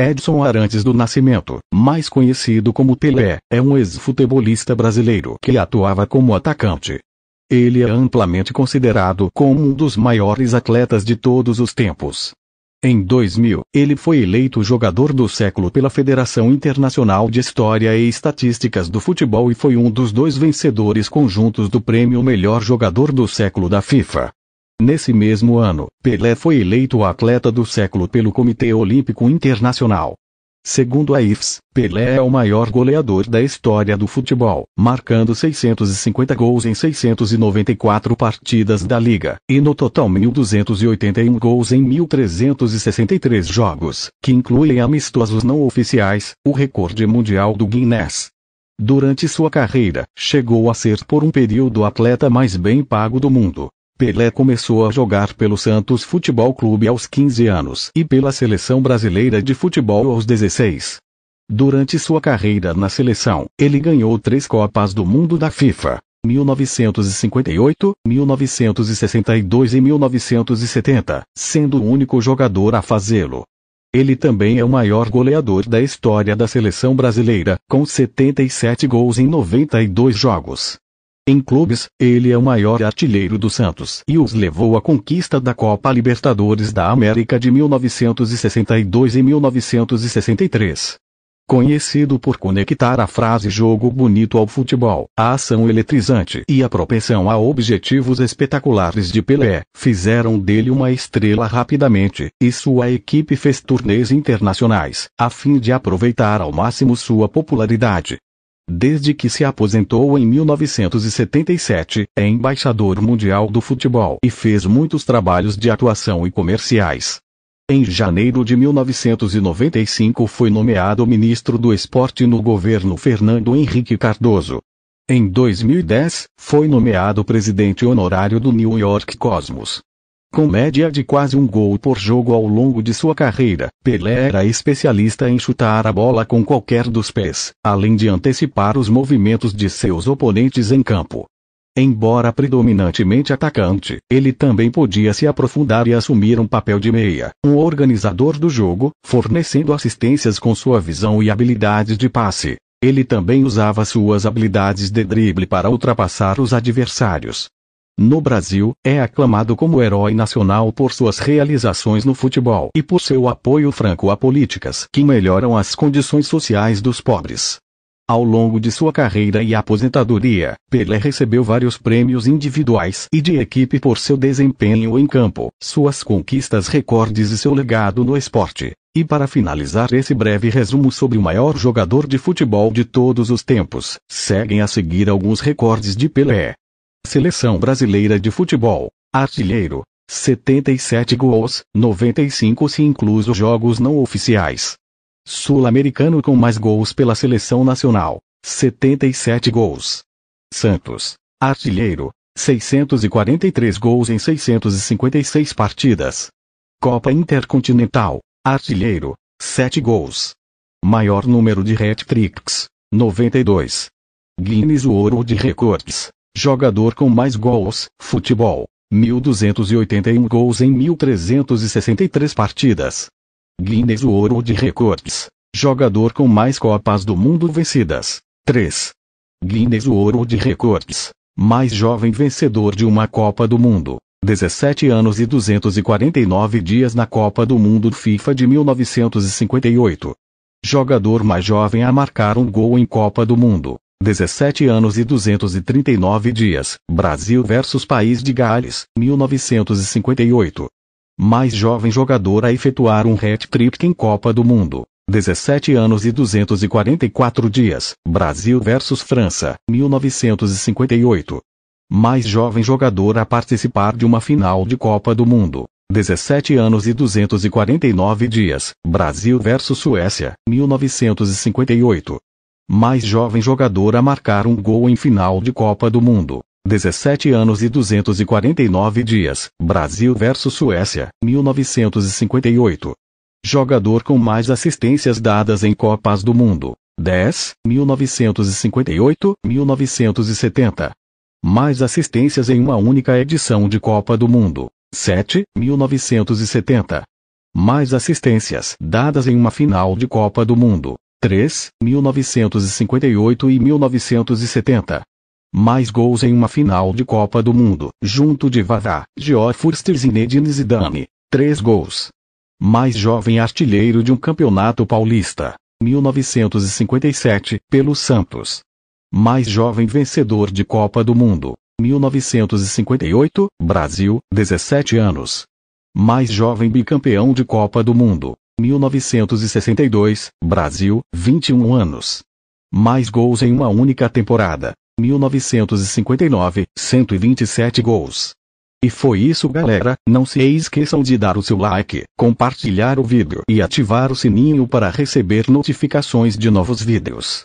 Edson Arantes do Nascimento, mais conhecido como Pelé, é um ex-futebolista brasileiro que atuava como atacante. Ele é amplamente considerado como um dos maiores atletas de todos os tempos. Em 2000, ele foi eleito jogador do século pela Federação Internacional de História e Estatísticas do Futebol e foi um dos dois vencedores conjuntos do prêmio Melhor Jogador do Século da FIFA. Nesse mesmo ano, Pelé foi eleito atleta do século pelo Comitê Olímpico Internacional. Segundo a IFS, Pelé é o maior goleador da história do futebol, marcando 650 gols em 694 partidas da liga, e no total 1.281 gols em 1.363 jogos, que incluem amistosos não oficiais, o recorde mundial do Guinness. Durante sua carreira, chegou a ser por um período o atleta mais bem pago do mundo, Pelé começou a jogar pelo Santos Futebol Clube aos 15 anos e pela Seleção Brasileira de Futebol aos 16. Durante sua carreira na seleção, ele ganhou três Copas do Mundo da FIFA, 1958, 1962 e 1970, sendo o único jogador a fazê-lo. Ele também é o maior goleador da história da seleção brasileira, com 77 gols em 92 jogos. Em clubes, ele é o maior artilheiro do Santos e os levou à conquista da Copa Libertadores da América de 1962 e 1963. Conhecido por conectar a frase jogo bonito ao futebol, a ação eletrizante e a propensão a objetivos espetaculares de Pelé, fizeram dele uma estrela rapidamente, e sua equipe fez turnês internacionais, a fim de aproveitar ao máximo sua popularidade. Desde que se aposentou em 1977, é embaixador mundial do futebol e fez muitos trabalhos de atuação e comerciais. Em janeiro de 1995 foi nomeado ministro do Esporte no governo Fernando Henrique Cardoso. Em 2010, foi nomeado presidente honorário do New York Cosmos. Com média de quase um gol por jogo ao longo de sua carreira, Pelé era especialista em chutar a bola com qualquer dos pés, além de antecipar os movimentos de seus oponentes em campo. Embora predominantemente atacante, ele também podia se aprofundar e assumir um papel de meia, um organizador do jogo, fornecendo assistências com sua visão e habilidades de passe. Ele também usava suas habilidades de drible para ultrapassar os adversários, no Brasil, é aclamado como herói nacional por suas realizações no futebol e por seu apoio franco a políticas que melhoram as condições sociais dos pobres. Ao longo de sua carreira e aposentadoria, Pelé recebeu vários prêmios individuais e de equipe por seu desempenho em campo, suas conquistas recordes e seu legado no esporte. E para finalizar esse breve resumo sobre o maior jogador de futebol de todos os tempos, seguem a seguir alguns recordes de Pelé. Seleção Brasileira de Futebol. Artilheiro. 77 gols, 95 se incluso jogos não oficiais. Sul-americano com mais gols pela seleção nacional. 77 gols. Santos. Artilheiro. 643 gols em 656 partidas. Copa Intercontinental. Artilheiro. 7 gols. Maior número de hat-tricks. 92. Guinness World Records. Jogador com mais gols, futebol. 1.281 gols em 1.363 partidas. Guinness World Records. Jogador com mais Copas do Mundo vencidas. 3. Guinness World Records. Mais jovem vencedor de uma Copa do Mundo. 17 anos e 249 dias na Copa do Mundo FIFA de 1958. Jogador mais jovem a marcar um gol em Copa do Mundo. 17 anos e 239 dias, Brasil versus País de Gales, 1958. Mais jovem jogador a efetuar um hat-trick em Copa do Mundo. 17 anos e 244 dias, Brasil versus França, 1958. Mais jovem jogador a participar de uma final de Copa do Mundo. 17 anos e 249 dias, Brasil versus Suécia, 1958 mais jovem jogador a marcar um gol em final de Copa do Mundo. 17 anos e 249 dias, Brasil vs Suécia, 1958. Jogador com mais assistências dadas em Copas do Mundo, 10, 1958, 1970. Mais assistências em uma única edição de Copa do Mundo, 7, 1970. Mais assistências dadas em uma final de Copa do Mundo, 3, 1958 e 1970. Mais gols em uma final de Copa do Mundo, junto de Vavá, Georg Furster Zinedine Zidane, 3 gols. Mais jovem artilheiro de um campeonato paulista, 1957, pelo Santos. Mais jovem vencedor de Copa do Mundo, 1958, Brasil, 17 anos. Mais jovem bicampeão de Copa do Mundo, 1962, Brasil, 21 anos. Mais gols em uma única temporada. 1959, 127 gols. E foi isso galera, não se esqueçam de dar o seu like, compartilhar o vídeo e ativar o sininho para receber notificações de novos vídeos.